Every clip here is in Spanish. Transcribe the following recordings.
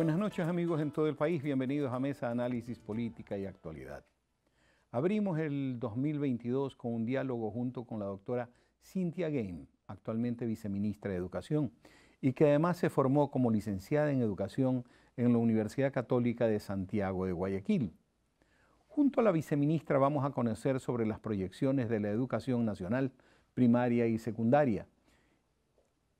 Buenas noches amigos en todo el país, bienvenidos a Mesa Análisis Política y Actualidad. Abrimos el 2022 con un diálogo junto con la doctora Cynthia Game, actualmente viceministra de Educación, y que además se formó como licenciada en Educación en la Universidad Católica de Santiago de Guayaquil. Junto a la viceministra vamos a conocer sobre las proyecciones de la educación nacional, primaria y secundaria,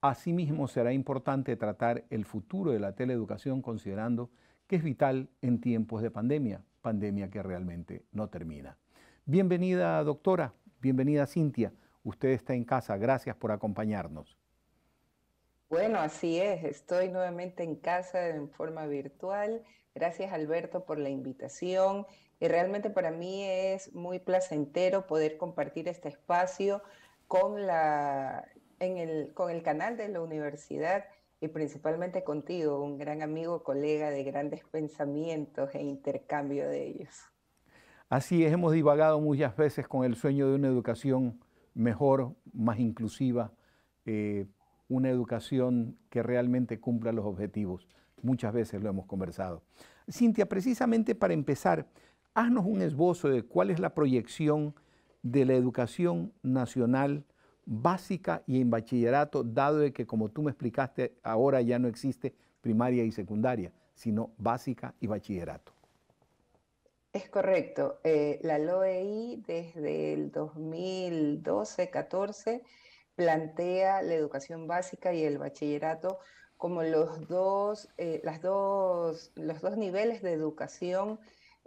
Asimismo, será importante tratar el futuro de la teleeducación considerando que es vital en tiempos de pandemia, pandemia que realmente no termina. Bienvenida doctora, bienvenida Cintia, usted está en casa, gracias por acompañarnos. Bueno, así es, estoy nuevamente en casa en forma virtual. Gracias Alberto por la invitación y realmente para mí es muy placentero poder compartir este espacio con la con el canal de la universidad y principalmente contigo, un gran amigo, colega de grandes pensamientos e intercambio de ellos. Así es, hemos divagado muchas veces con el sueño de una educación mejor, más inclusiva, eh, una educación que realmente cumpla los objetivos. Muchas veces lo hemos conversado. Cintia, precisamente para empezar, haznos un esbozo de cuál es la proyección de la educación nacional básica y en bachillerato, dado de que, como tú me explicaste, ahora ya no existe primaria y secundaria, sino básica y bachillerato. Es correcto. Eh, la LOEI desde el 2012-14 plantea la educación básica y el bachillerato como los dos, eh, las dos, los dos niveles de educación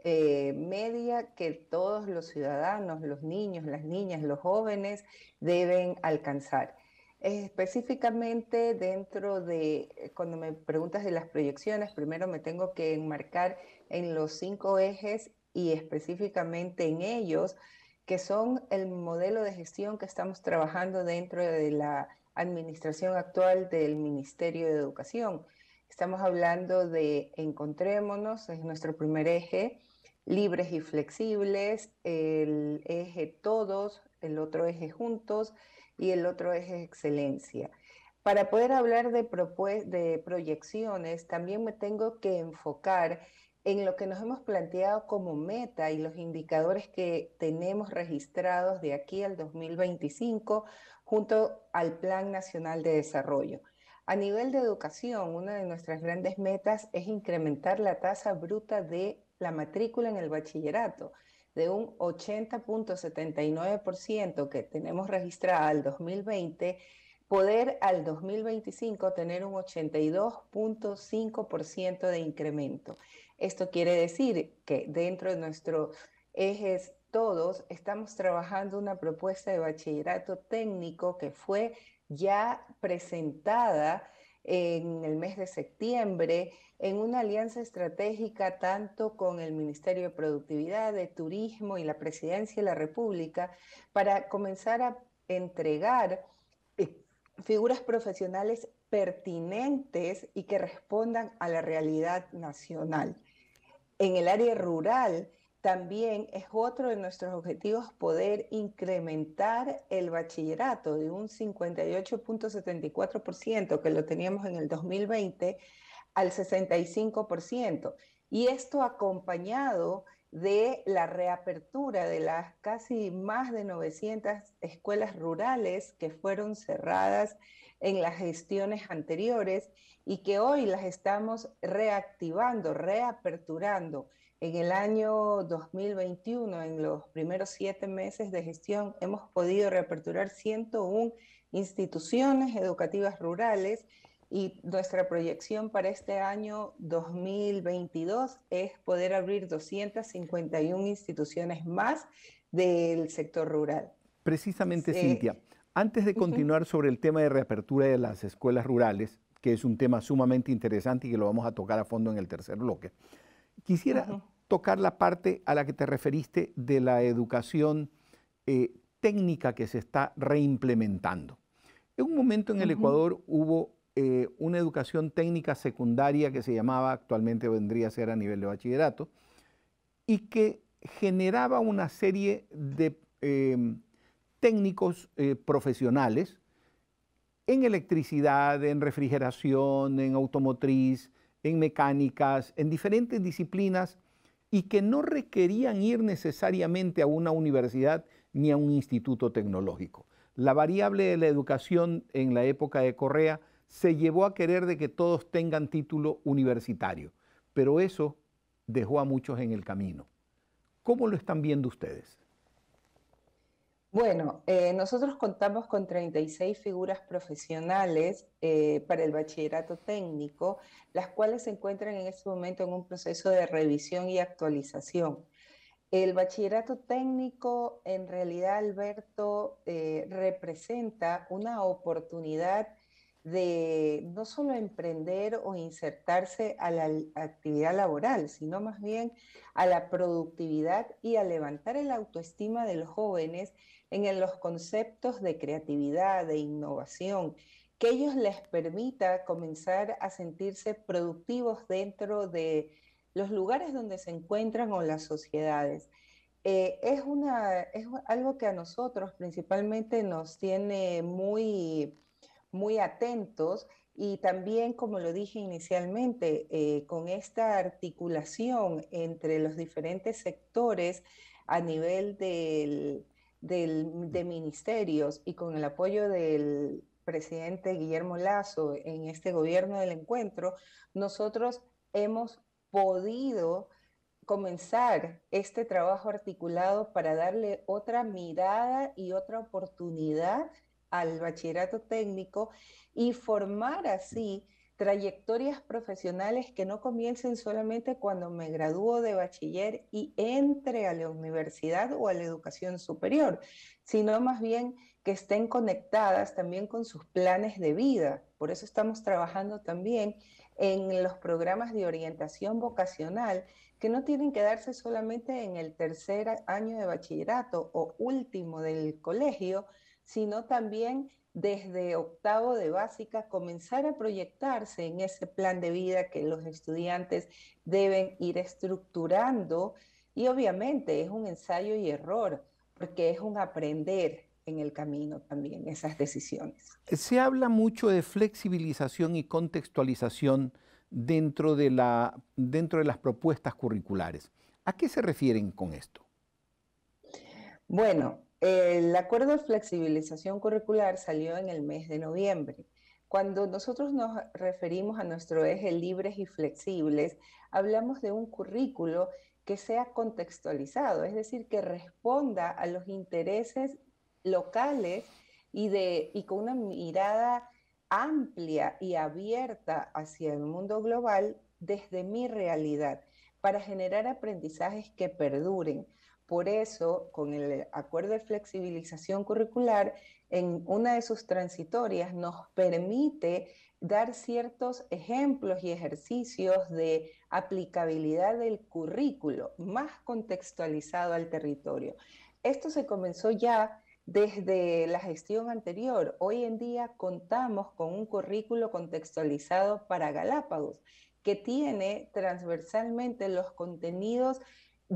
eh, media que todos los ciudadanos, los niños, las niñas, los jóvenes deben alcanzar. Específicamente dentro de, eh, cuando me preguntas de las proyecciones, primero me tengo que enmarcar en los cinco ejes y específicamente en ellos, que son el modelo de gestión que estamos trabajando dentro de la administración actual del Ministerio de Educación. Estamos hablando de encontrémonos, es nuestro primer eje, libres y flexibles, el eje todos, el otro eje juntos y el otro eje excelencia. Para poder hablar de, proyecciones, también me tengo que enfocar en lo que nos hemos planteado como meta y los indicadores que tenemos registrados de aquí al 2025 junto al Plan Nacional de Desarrollo. A nivel de educación, una de nuestras grandes metas es incrementar la tasa bruta de la matrícula en el bachillerato de un 80.79% que tenemos registrada al 2020, poder al 2025 tener un 82.5% de incremento. Esto quiere decir que dentro de nuestros ejes todos estamos trabajando una propuesta de bachillerato técnico que fue ya presentada en el mes de septiembre, en una alianza estratégica tanto con el Ministerio de Productividad, de Turismo y la Presidencia de la República, para comenzar a entregar eh, figuras profesionales pertinentes y que respondan a la realidad nacional. En el área rural, también es otro de nuestros objetivos poder incrementar el bachillerato de un 58.74% que lo teníamos en el 2020 al 65%. Y esto acompañado de la reapertura de las casi más de 900 escuelas rurales que fueron cerradas en las gestiones anteriores y que hoy las estamos reactivando, reaperturando en el año 2021, en los primeros siete meses de gestión, hemos podido reaperturar 101 instituciones educativas rurales y nuestra proyección para este año 2022 es poder abrir 251 instituciones más del sector rural. Precisamente, Cintia, antes de continuar sobre el tema de reapertura de las escuelas rurales, que es un tema sumamente interesante y que lo vamos a tocar a fondo en el tercer bloque, quisiera tocar la parte a la que te referiste de la educación eh, técnica que se está reimplementando. En un momento en el Ecuador hubo eh, una educación técnica secundaria que se llamaba, actualmente vendría a ser a nivel de bachillerato, y que generaba una serie de em, técnicos eh, profesionales en electricidad, en refrigeración, en automotriz, en mecánicas, en diferentes disciplinas y que no requerían ir necesariamente a una universidad ni a un instituto tecnológico. La variable de la educación en la época de Correa se llevó a querer de que todos tengan título universitario, pero eso dejó a muchos en el camino. ¿Cómo lo están viendo ustedes? Bueno, eh, nosotros contamos con 36 figuras profesionales eh, para el bachillerato técnico, las cuales se encuentran en este momento en un proceso de revisión y actualización. El bachillerato técnico, en realidad, Alberto, eh, representa una oportunidad de no solo emprender o insertarse a la actividad laboral, sino más bien a la productividad y a levantar el autoestima de los jóvenes en los conceptos de creatividad, de innovación, que ellos les permita comenzar a sentirse productivos dentro de los lugares donde se encuentran o las sociedades. Eh, es, una, es algo que a nosotros principalmente nos tiene muy muy atentos y también, como lo dije inicialmente, eh, con esta articulación entre los diferentes sectores a nivel de ministerios y con el apoyo del presidente Guillermo Lazo en este gobierno del encuentro, nosotros hemos podido comenzar este trabajo articulado para darle otra mirada y otra oportunidad al bachillerato técnico y formar así trayectorias profesionales que no comiencen solamente cuando me gradúo de bachiller y entre a la universidad o a la educación superior, sino más bien que estén conectadas también con sus planes de vida. Por eso estamos trabajando también en los programas de orientación vocacional que no tienen que darse solamente en el tercer año de bachillerato o último del colegio, sino también desde octavo de básica comenzar a proyectarse en ese plan de vida que los estudiantes deben ir estructurando y obviamente es un ensayo y error porque es un aprender en el camino también esas decisiones. Se habla mucho de flexibilización y contextualización dentro de, dentro de las propuestas curriculares. ¿A qué se refieren con esto? Bueno, el acuerdo de flexibilización curricular salió en el mes de noviembre. Cuando nosotros nos referimos a nuestro eje libres y flexibles, hablamos de un currículo que sea contextualizado, es decir, que responda a los intereses locales y, y con una mirada amplia y abierta hacia el mundo global desde mi realidad para generar aprendizajes que perduren. Por eso, con el acuerdo de flexibilización curricular, en una de sus transitorias nos permite dar ciertos ejemplos y ejercicios de aplicabilidad del currículo más contextualizado al territorio. Esto se comenzó ya desde la gestión anterior. Hoy en día contamos con un currículo contextualizado para Galápagos que tiene transversalmente los contenidos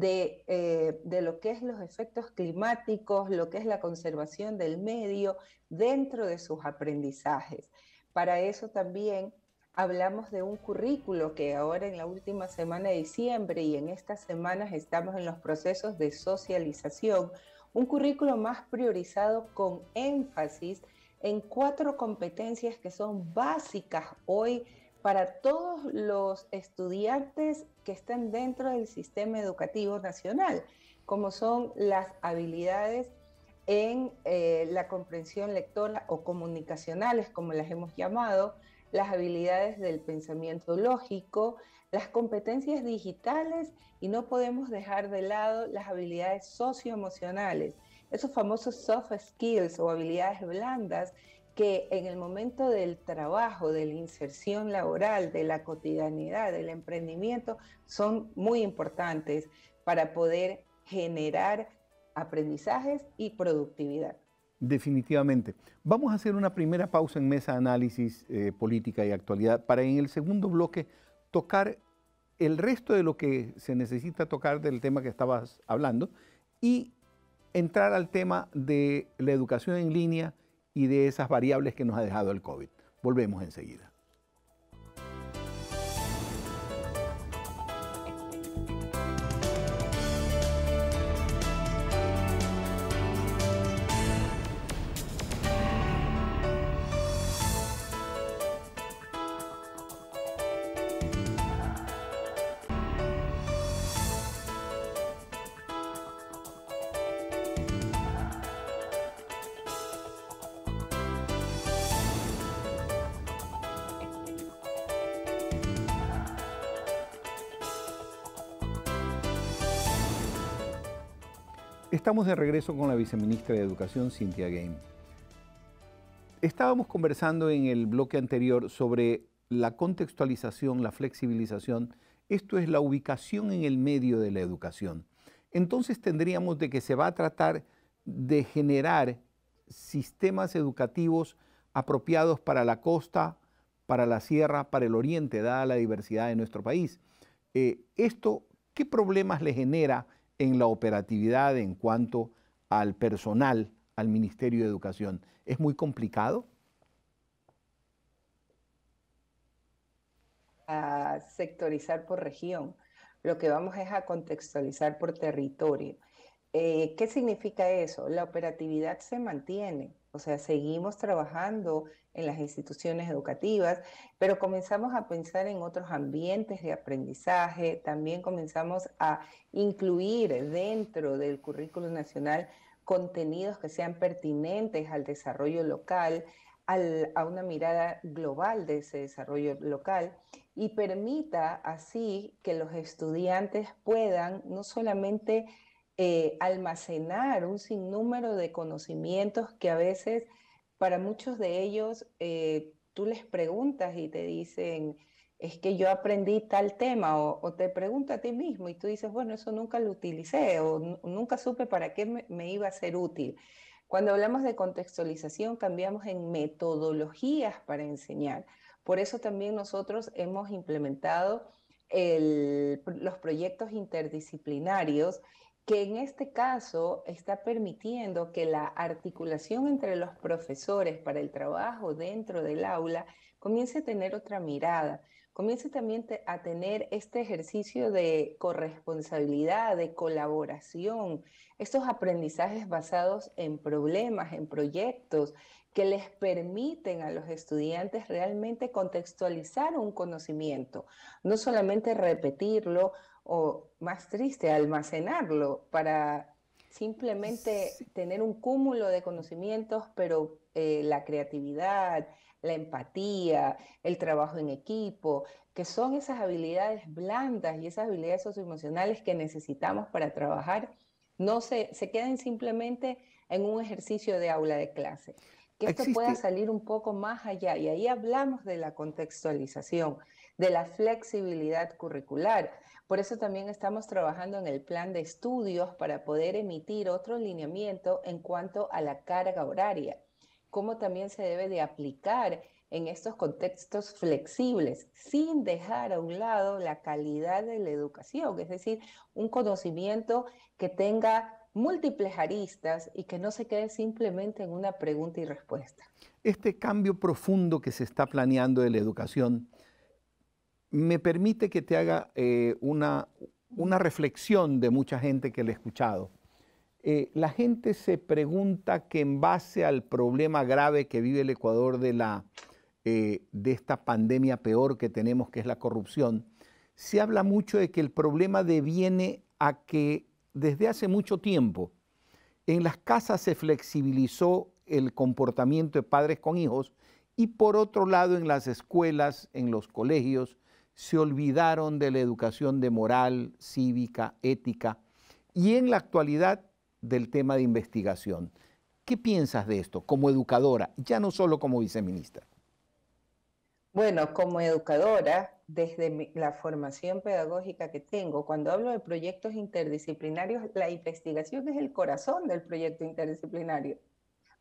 eh, de, lo que es los efectos climáticos, lo que es la conservación del medio dentro de sus aprendizajes. Para eso también hablamos de un currículo que ahora en la última semana de diciembre y en estas semanas estamos en los procesos de socialización, un currículo más priorizado con énfasis en cuatro competencias que son básicas hoy para todos los estudiantes que están dentro del sistema educativo nacional, como son las habilidades en eh, la comprensión lectora o comunicacionales, como las hemos llamado, las habilidades del pensamiento lógico, las competencias digitales y no podemos dejar de lado las habilidades socioemocionales, esos famosos soft skills o habilidades blandas que en el momento del trabajo, de la inserción laboral, de la cotidianidad, del emprendimiento, son muy importantes para poder generar aprendizajes y productividad. Definitivamente. Vamos a hacer una primera pausa en mesa análisis eh, política y actualidad para en el segundo bloque tocar el resto de lo que se necesita tocar del tema que estabas hablando y entrar al tema de la educación en línea y de esas variables que nos ha dejado el COVID. Volvemos enseguida. estamos de regreso con la viceministra de Educación, Cynthia Game. Estábamos conversando en el bloque anterior sobre la contextualización, la flexibilización. Esto es la ubicación en el medio de la educación. Entonces tendríamos de que se va a tratar de generar sistemas educativos apropiados para la costa, para la sierra, para el oriente, dada la diversidad de nuestro país. Eh, ¿Esto qué problemas le genera en la operatividad en cuanto al personal, al Ministerio de Educación. ¿Es muy complicado? A sectorizar por región. Lo que vamos es a contextualizar por territorio. Eh, ¿Qué significa eso? La operatividad se mantiene, o sea, seguimos trabajando en las instituciones educativas, pero comenzamos a pensar en otros ambientes de aprendizaje, también comenzamos a incluir dentro del currículo nacional contenidos que sean pertinentes al desarrollo local, a una mirada global de ese desarrollo local y permita así que los estudiantes puedan no solamente eh, almacenar un sinnúmero de conocimientos que a veces para muchos de ellos eh, tú les preguntas y te dicen, es que yo aprendí tal tema o, te pregunta a ti mismo y tú dices, bueno, eso nunca lo utilicé o nunca supe para qué me, iba a ser útil. Cuando hablamos de contextualización, cambiamos en metodologías para enseñar. Por eso también nosotros hemos implementado los proyectos interdisciplinarios que en este caso está permitiendo que la articulación entre los profesores para el trabajo dentro del aula comience a tener otra mirada, comience también a tener este ejercicio de corresponsabilidad, de colaboración, estos aprendizajes basados en problemas, en proyectos, que les permiten a los estudiantes realmente contextualizar un conocimiento, no solamente repetirlo o, más triste, almacenarlo para simplemente tener un cúmulo de conocimientos, pero eh, la creatividad, la empatía, el trabajo en equipo, que son esas habilidades blandas y esas habilidades socioemocionales que necesitamos para trabajar, no se, se queden simplemente en un ejercicio de aula de clase que esto pueda salir un poco más allá. Y ahí hablamos de la contextualización, de la flexibilidad curricular. Por eso también estamos trabajando en el plan de estudios para poder emitir otro lineamiento en cuanto a la carga horaria, cómo también se debe de aplicar en estos contextos flexibles, sin dejar a un lado la calidad de la educación, es decir, un conocimiento que tenga múltiples aristas y que no se quede simplemente en una pregunta y respuesta. Este cambio profundo que se está planeando de la educación me permite que te haga eh, una, una, reflexión de mucha gente que le he escuchado. Eh, la gente se pregunta que en base al problema grave que vive el Ecuador de, la, eh, de esta pandemia peor que tenemos, que es la corrupción, se habla mucho de que el problema deviene a que desde hace mucho tiempo en las casas se flexibilizó el comportamiento de padres con hijos y por otro lado en las escuelas, en los colegios, se olvidaron de la educación de moral, cívica, ética y en la actualidad del tema de investigación. ¿Qué piensas de esto como educadora, ya no solo como viceministra? Bueno, como educadora, desde la formación pedagógica que tengo, cuando hablo de proyectos interdisciplinarios, la investigación es el corazón del proyecto interdisciplinario,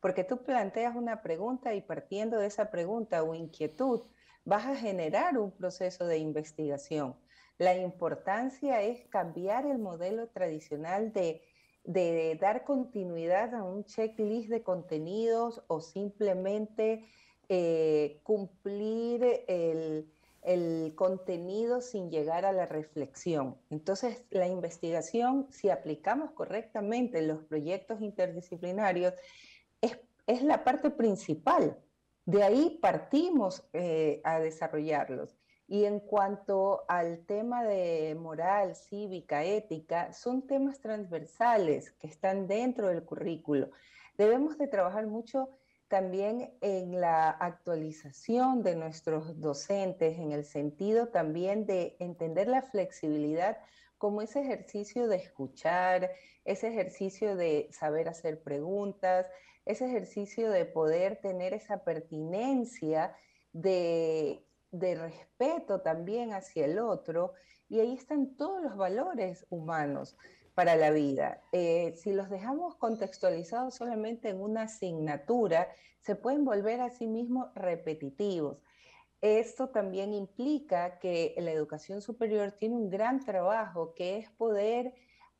porque tú planteas una pregunta y partiendo de esa pregunta o inquietud, vas a generar un proceso de investigación. La importancia es cambiar el modelo tradicional de, dar continuidad a un checklist de contenidos o simplemente eh, cumplir el el contenido sin llegar a la reflexión. Entonces, la investigación, si aplicamos correctamente los proyectos interdisciplinarios, es, la parte principal. De ahí partimos eh, a desarrollarlos. Y en cuanto al tema de moral, cívica, ética, son temas transversales que están dentro del currículo. Debemos de trabajar mucho también en la actualización de nuestros docentes, en el sentido también de entender la flexibilidad como ese ejercicio de escuchar, ese ejercicio de saber hacer preguntas, ese ejercicio de poder tener esa pertinencia de, respeto también hacia el otro. Y ahí están todos los valores humanos para la vida. Eh, si los dejamos contextualizados solamente en una asignatura, se pueden volver a sí mismos repetitivos. Esto también implica que la educación superior tiene un gran trabajo, que es poder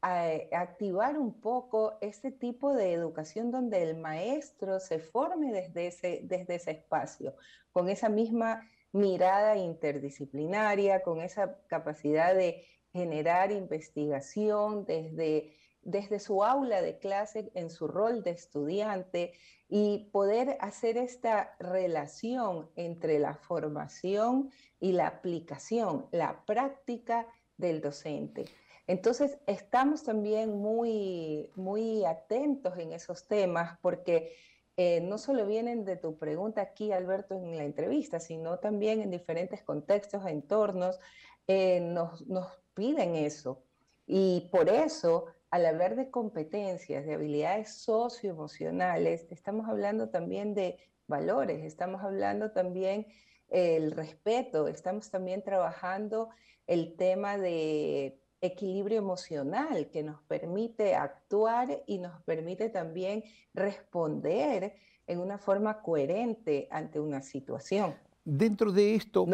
eh, activar un poco este tipo de educación donde el maestro se forme desde ese, desde ese espacio, con esa misma mirada interdisciplinaria, con esa capacidad de generar investigación desde, desde su aula de clase en su rol de estudiante y poder hacer esta relación entre la formación y la aplicación, la práctica del docente. Entonces, estamos también muy, muy atentos en esos temas porque eh, no solo vienen de tu pregunta aquí, Alberto, en la entrevista, sino también en diferentes contextos, entornos, eh, nos, nos piden eso. Y por eso, al hablar de competencias, de habilidades socioemocionales, estamos hablando también de valores, estamos hablando también eh, el respeto, estamos también trabajando el tema de equilibrio emocional que nos permite actuar y nos permite también responder en una forma coherente ante una situación. Dentro de esto,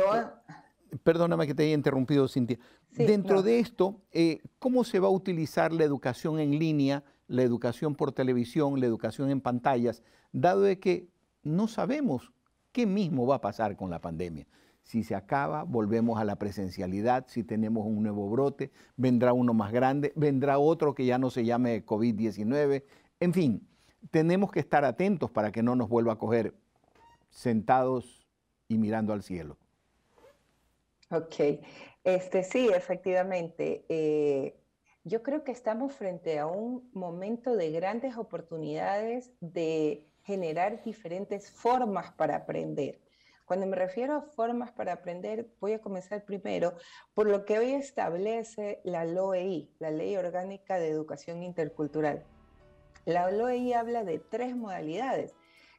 perdóname que te haya interrumpido, Cintia, Dentro de esto, eh, ¿cómo se va a utilizar la educación en línea, la educación por televisión, la educación en pantallas, dado de que no sabemos qué mismo va a pasar con la pandemia? Si se acaba, volvemos a la presencialidad, si tenemos un nuevo brote, vendrá uno más grande, vendrá otro que ya no se llame COVID-19, en fin, tenemos que estar atentos para que no nos vuelva a coger sentados y mirando al cielo. Ok. Este, sí, efectivamente. Eh, yo creo que estamos frente a un momento de grandes oportunidades de generar diferentes formas para aprender. Cuando me refiero a formas para aprender, voy a comenzar primero por lo que hoy establece la LOEI, la Ley Orgánica de Educación Intercultural. La LOEI habla de tres modalidades.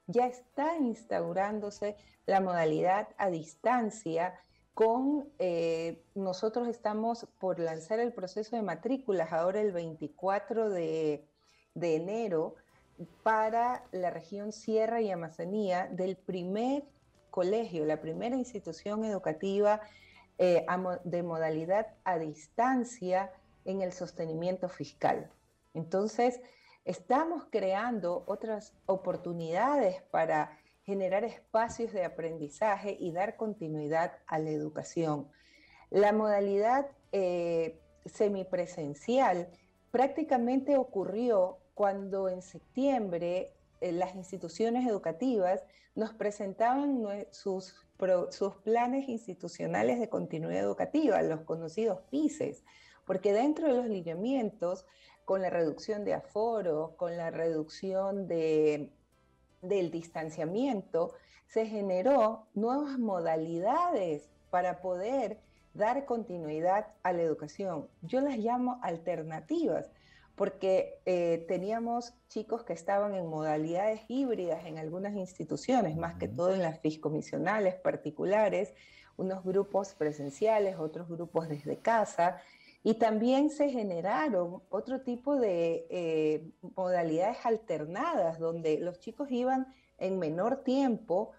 Ya está instaurándose la modalidad a distancia con, eh, nosotros estamos por lanzar el proceso de matrículas ahora el 24 de, enero para la región Sierra y Amazonía del primer colegio, la primera institución educativa eh, de modalidad a distancia en el sostenimiento fiscal. Entonces, estamos creando otras oportunidades para generar espacios de aprendizaje y dar continuidad a la educación. La modalidad eh, semipresencial prácticamente ocurrió cuando en septiembre eh, las instituciones educativas nos presentaban sus, planes institucionales de continuidad educativa, los conocidos PICES, porque dentro de los lineamientos, con la reducción de aforos, con la reducción de del distanciamiento, se generó nuevas modalidades para poder dar continuidad a la educación. Yo las llamo alternativas, porque eh, teníamos chicos que estaban en modalidades híbridas en algunas instituciones, más que todo en las fiscomisionales particulares, unos grupos presenciales, otros grupos desde casa, y también se generaron otro tipo de eh, modalidades alternadas, donde los chicos iban en menor tiempo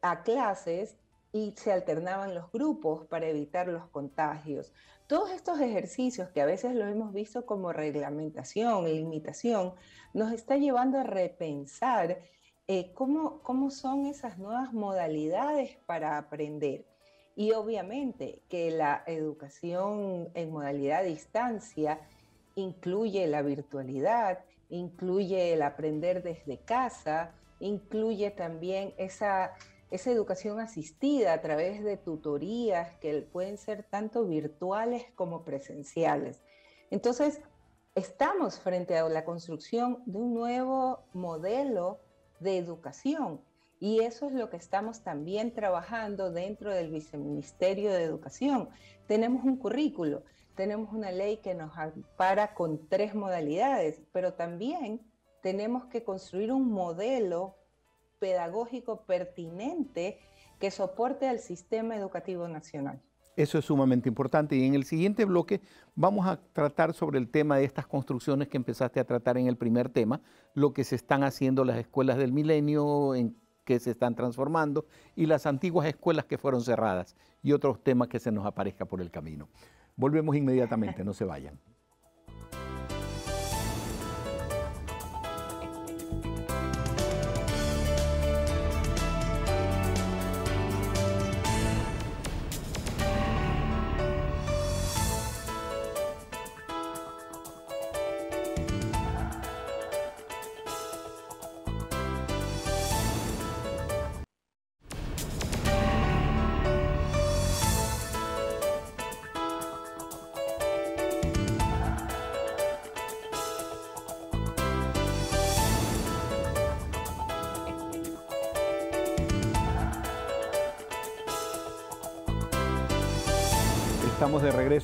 a clases y se alternaban los grupos para evitar los contagios. Todos estos ejercicios que a veces los hemos visto como reglamentación limitación, nos está llevando a repensar eh, cómo, cómo son esas nuevas modalidades para aprender. Y obviamente que la educación en modalidad distancia incluye la virtualidad, incluye el aprender desde casa, incluye también esa, esa educación asistida a través de tutorías que pueden ser tanto virtuales como presenciales. Entonces, estamos frente a la construcción de un nuevo modelo de educación y eso es lo que estamos también trabajando dentro del Viceministerio de Educación. Tenemos un currículo, tenemos una ley que nos ampara con tres modalidades, pero también tenemos que construir un modelo pedagógico pertinente que soporte al sistema educativo nacional. Eso es sumamente importante y en el siguiente bloque vamos a tratar sobre el tema de estas construcciones que empezaste a tratar en el primer tema, lo que se están haciendo las escuelas del milenio en que se están transformando y las antiguas escuelas que fueron cerradas y otros temas que se nos aparezca por el camino. Volvemos inmediatamente, no se vayan.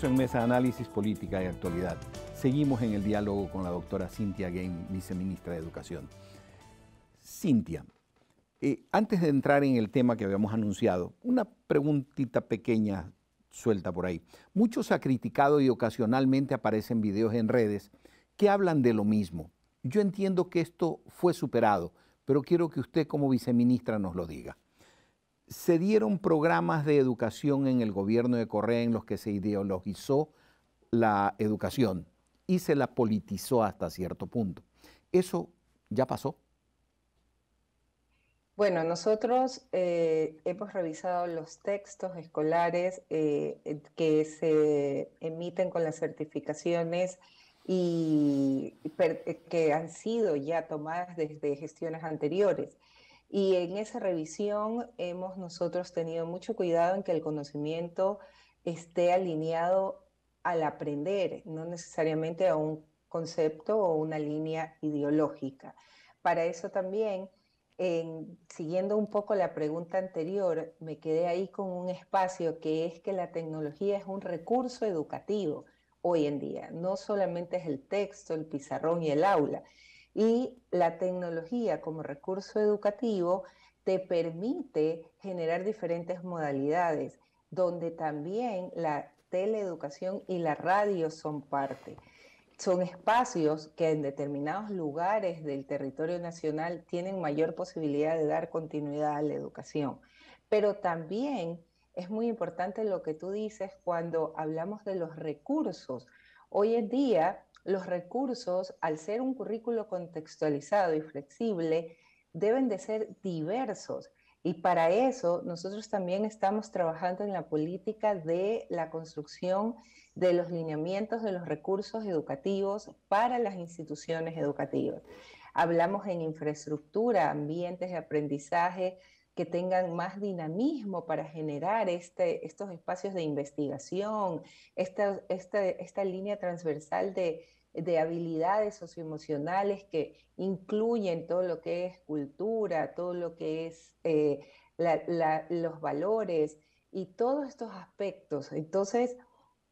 en Mesa Análisis Política y Actualidad. Seguimos en el diálogo con la doctora Cintia Game, viceministra de Educación. Cintia, eh, antes de entrar en el tema que habíamos anunciado, una preguntita pequeña suelta por ahí. Muchos ha criticado y ocasionalmente aparecen videos en redes que hablan de lo mismo. Yo entiendo que esto fue superado, pero quiero que usted como viceministra nos lo diga se dieron programas de educación en el gobierno de Correa en los que se ideologizó la educación y se la politizó hasta cierto punto. ¿Eso ya pasó? Bueno, nosotros eh, hemos revisado los textos escolares eh, que se emiten con las certificaciones y que han sido ya tomadas desde gestiones anteriores. Y en esa revisión hemos nosotros tenido mucho cuidado en que el conocimiento esté alineado al aprender, no necesariamente a un concepto o una línea ideológica. Para eso también, siguiendo un poco la pregunta anterior, me quedé ahí con un espacio que es que la tecnología es un recurso educativo hoy en día. No solamente es el texto, el pizarrón y el aula, y la tecnología como recurso educativo te permite generar diferentes modalidades, donde también la teleeducación y la radio son parte. Son espacios que en determinados lugares del territorio nacional tienen mayor posibilidad de dar continuidad a la educación. Pero también es muy importante lo que tú dices cuando hablamos de los recursos. Hoy en día los recursos, al ser un currículo contextualizado y flexible, deben de ser diversos. Y para eso nosotros también estamos trabajando en la política de la construcción de los lineamientos de los recursos educativos para las instituciones educativas. Hablamos en infraestructura, ambientes de aprendizaje, que tengan más dinamismo para generar este, estos espacios de investigación, esta, línea transversal de, habilidades socioemocionales que incluyen todo lo que es cultura, todo lo que es eh, los valores y todos estos aspectos. Entonces,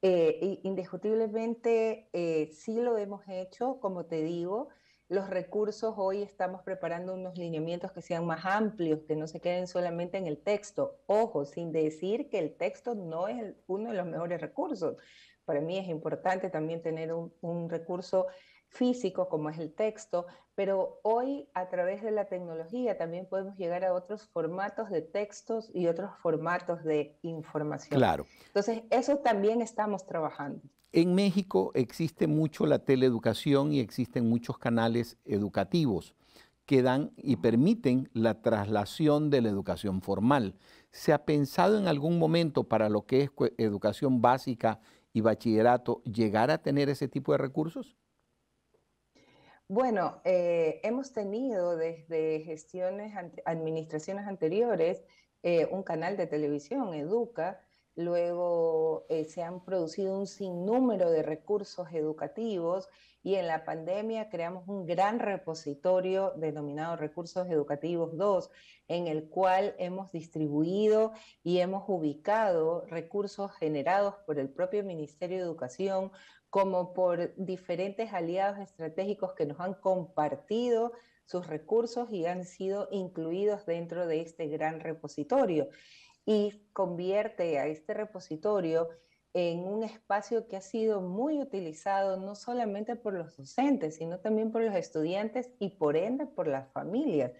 eh, indiscutiblemente eh, sí lo hemos hecho, como te digo, los recursos, hoy estamos preparando unos lineamientos que sean más amplios, que no se queden solamente en el texto. Ojo, sin decir que el texto no es uno de los mejores recursos. Para mí es importante también tener un, un recurso físico como es el texto, pero hoy a través de la tecnología también podemos llegar a otros formatos de textos y otros formatos de información. Claro. Entonces, eso también estamos trabajando. En México existe mucho la teleeducación y existen muchos canales educativos que dan y permiten la traslación de la educación formal. ¿Se ha pensado en algún momento para lo que es educación básica y bachillerato llegar a tener ese tipo de recursos? Bueno, eh, hemos tenido desde gestiones, administraciones anteriores, eh, un canal de televisión, Educa, luego eh, se han producido un sinnúmero de recursos educativos y en la pandemia creamos un gran repositorio denominado Recursos Educativos 2, en el cual hemos distribuido y hemos ubicado recursos generados por el propio Ministerio de Educación como por diferentes aliados estratégicos que nos han compartido sus recursos y han sido incluidos dentro de este gran repositorio. Y convierte a este repositorio en un espacio que ha sido muy utilizado no solamente por los docentes, sino también por los estudiantes y por ende por las familias.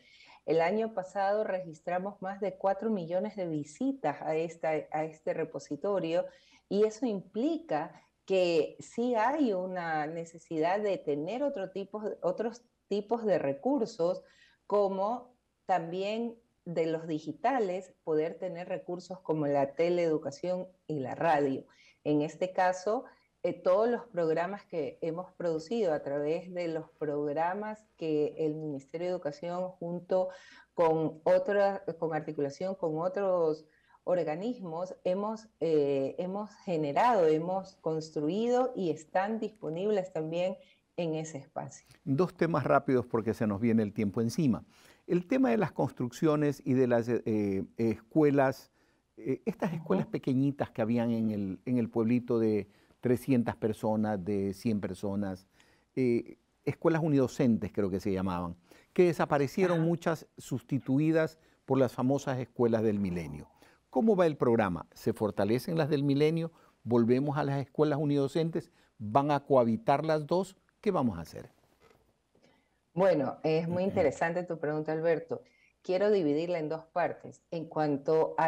El año pasado registramos más de 4 millones de visitas a, esta, a este repositorio y eso implica que sí hay una necesidad de tener otro tipo, otros tipos de recursos, como también de los digitales, poder tener recursos como la teleeducación y la radio. En este caso, eh, todos los programas que hemos producido a través de los programas que el Ministerio de Educación junto con otra, con articulación con otros organismos eh, hemos, generado, hemos construido y están disponibles también en ese espacio. Dos temas rápidos porque se nos viene el tiempo encima. El tema de las construcciones y de las eh, eh, escuelas, estas escuelas pequeñitas que habían en el, pueblito de 300 personas, de 100 personas, escuelas unidocentes creo que se llamaban, que desaparecieron muchas sustituidas por las famosas escuelas del milenio. ¿Cómo va el programa? ¿Se fortalecen las del milenio? ¿Volvemos a las escuelas unidocentes? ¿Van a cohabitar las dos? ¿Qué vamos a hacer? Bueno, es muy interesante tu pregunta, Alberto. Quiero dividirla en dos partes. En cuanto a,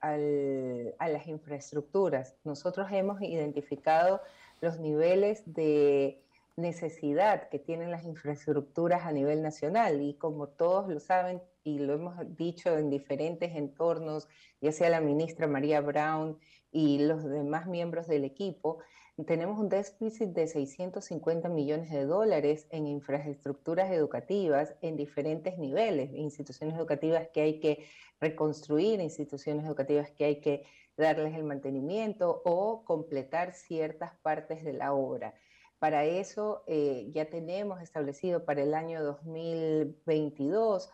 a las infraestructuras, nosotros hemos identificado los niveles de necesidad que tienen las infraestructuras a nivel nacional y como todos lo saben, y lo hemos dicho en diferentes entornos, ya sea la ministra María Brown y los demás miembros del equipo, tenemos un déficit de 650 millones de dólares en infraestructuras educativas en diferentes niveles, instituciones educativas que hay que reconstruir, instituciones educativas que hay que darles el mantenimiento o completar ciertas partes de la obra. Para eso eh, ya tenemos establecido para el año 2022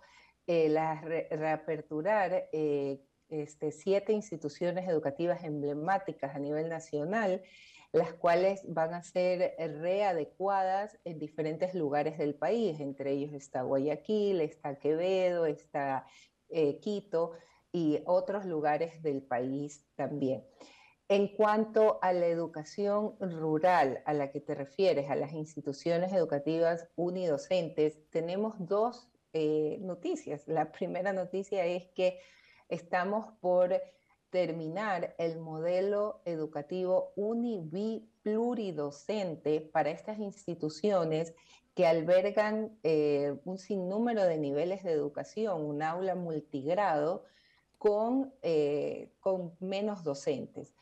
eh, la reaperturar eh, este, siete instituciones educativas emblemáticas a nivel nacional, las cuales van a ser readecuadas en diferentes lugares del país. Entre ellos está Guayaquil, está Quevedo, está eh, Quito y otros lugares del país también. En cuanto a la educación rural a la que te refieres, a las instituciones educativas unidocentes, tenemos dos eh, noticias. La primera noticia es que estamos por terminar el modelo educativo uni-bi-pluridocente para estas instituciones que albergan eh, un sinnúmero de niveles de educación, un aula multigrado con, eh, con menos docentes.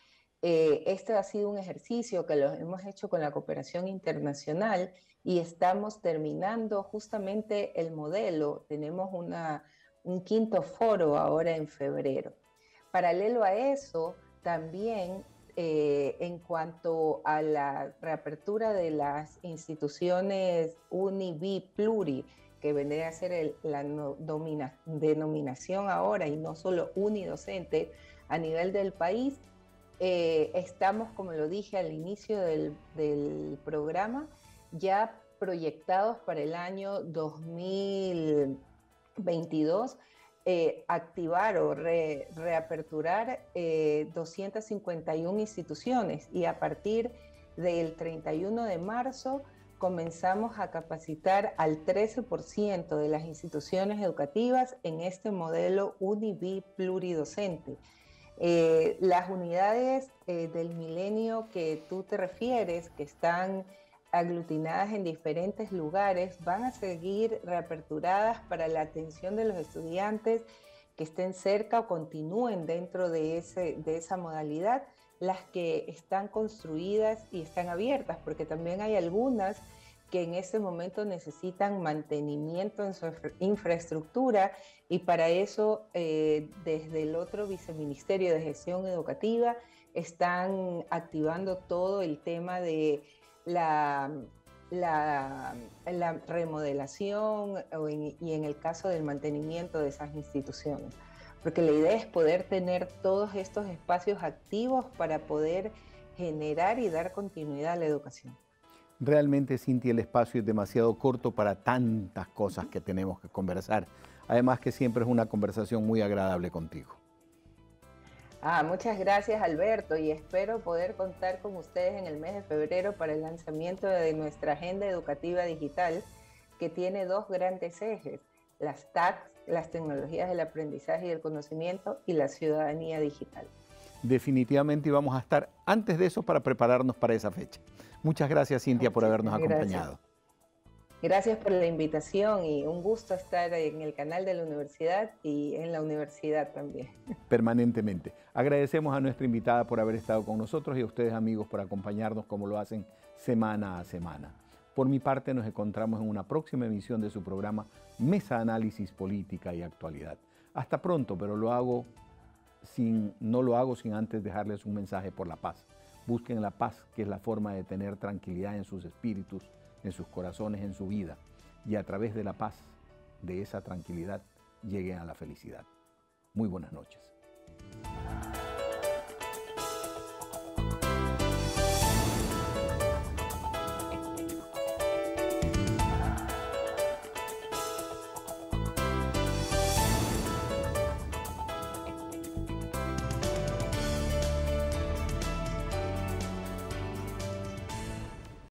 este ha sido un ejercicio que lo hemos hecho con la cooperación internacional y estamos terminando justamente el modelo. Tenemos una, un quinto foro ahora en febrero. Paralelo a eso, también eh, en cuanto a la reapertura de las instituciones UNIBI Pluri, que vendría a ser la denominación ahora y no solo docente, a nivel del país, eh, estamos, como lo dije al inicio del programa, ya proyectados para el año 2022, eh, activar o reaperturar 251 eh, instituciones y a partir del 31 de marzo comenzamos a capacitar al 13% de las instituciones educativas en este modelo UNIBI pluridocente. Eh, las unidades del milenio que tú te refieres, que están aglutinadas en diferentes lugares van a seguir reaperturadas para la atención de los estudiantes que estén cerca o continúen dentro de, ese, de esa modalidad, las que están construidas y están abiertas, porque también hay algunas que en ese momento necesitan mantenimiento en su infraestructura y para eso eh, desde el otro viceministerio de gestión educativa están activando todo el tema de la, remodelación y en el caso del mantenimiento de esas instituciones. Porque la idea es poder tener todos estos espacios activos para poder generar y dar continuidad a la educación. Realmente, Cintia, el espacio es demasiado corto para tantas cosas que tenemos que conversar. Además que siempre es una conversación muy agradable contigo. Ah, muchas gracias Alberto y espero poder contar con ustedes en el mes de febrero para el lanzamiento de nuestra agenda educativa digital que tiene dos grandes ejes, las TAC, las tecnologías del aprendizaje y del conocimiento y la ciudadanía digital. Definitivamente íbamos a estar antes de eso para prepararnos para esa fecha. Muchas gracias Cintia por habernos acompañado. Gracias por la invitación y un gusto estar en el canal de la universidad y en la universidad también. Permanentemente. Agradecemos a nuestra invitada por haber estado con nosotros y a ustedes amigos por acompañarnos como lo hacen semana a semana. Por mi parte nos encontramos en una próxima emisión de su programa Mesa Análisis Política y Actualidad. Hasta pronto, pero lo hago sin, no lo hago sin antes dejarles un mensaje por la paz. Busquen la paz, que es la forma de tener tranquilidad en sus espíritus en sus corazones, en su vida, y a través de la paz, de esa tranquilidad, lleguen a la felicidad. Muy buenas noches.